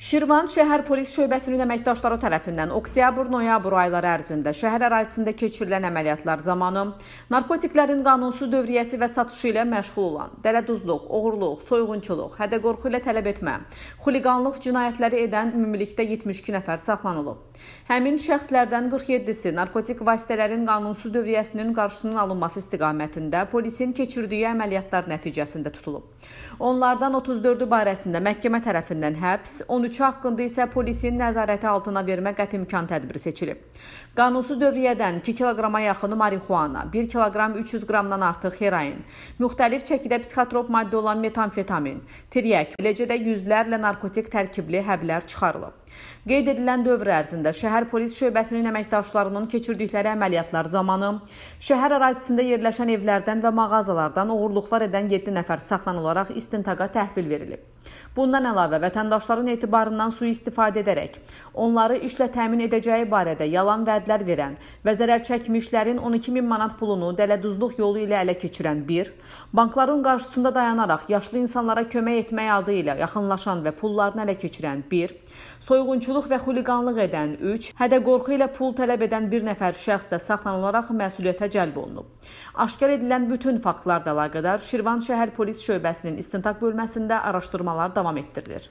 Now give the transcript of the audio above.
Şirvan şəhər polis şöbəsinin əməkdaşları tərəfindən oktyabr-noyabr ayları ərzində şəhər ərazisində keçirilən əməliyyatlar zamanı narkotiklərin qanunsuz dövriyyəsi və satışı ilə məşğul olan, dərəduzluq, oğurluq, soyğunçuluq, hədəqorxu ilə tələb etmə, xuliqanlıq cinayətləri edən ümumilikdə 72 nəfər saxlanılıb. Həmin şəxslərdən 47-si narkotik vasitələrin qanunsuz dövriyyəsinin qarşısının alınması istiqamətində polisin keçirdiyi əməliyyatlar nəticəsində tutulub. Onlardan 34-ü barəsində məhkəmə tərəfindən həbs, 13 23 haqqında isə polisin nəzarəti altına vermə qəti imkan tədbiri seçilib. Qanunsuz dövriyyədən 2 kiloqrama yaxını marixuana, 1 kiloqram 300 qramdan artıq heroin, müxtəlif çəkidə psixotrop maddə olan metamfetamin, tiryək, eləcə də yüzlərlə narkotik tərkibli həblər çıxarılıb. Qeyd edilən dövr ərzində şəhər polis şöbəsinin əməkdaşlarının keçirdikləri əməliyyatlar zamanı şəhər ərazisində yerləşən evlərdən və mağazalardan uğurluqlar edən 7 nəfər saxlanılaraq istintaqa təhvil verilib. Bundan əlavə vətəndaşların etibarı hüquqlarından sui-istifadə edərək, onları işlə təmin edəcəyi barədə yalan vədlər verən və zərər çəkmişlərin 12 min manat pulunu dələduzluq yolu ilə ələ keçirən 1. Bankların qarşısında dayanaraq yaşlı insanlara kömək etmək adı ilə yaxınlaşan və pullarını ələ keçirən 1. Soyğunçuluq və xuliqanlıq edən 3. Hədə-qorxu ilə pul tələb edən bir nəfər şəxs də saxlanılaraq məsuliyyətə cəlb olunub. Aşkar edilən bütün faktlarla əlaqədar Şirvan şəhər polis şöbəsinin istintaq bölməsində araşdırmalar davam etdirilir.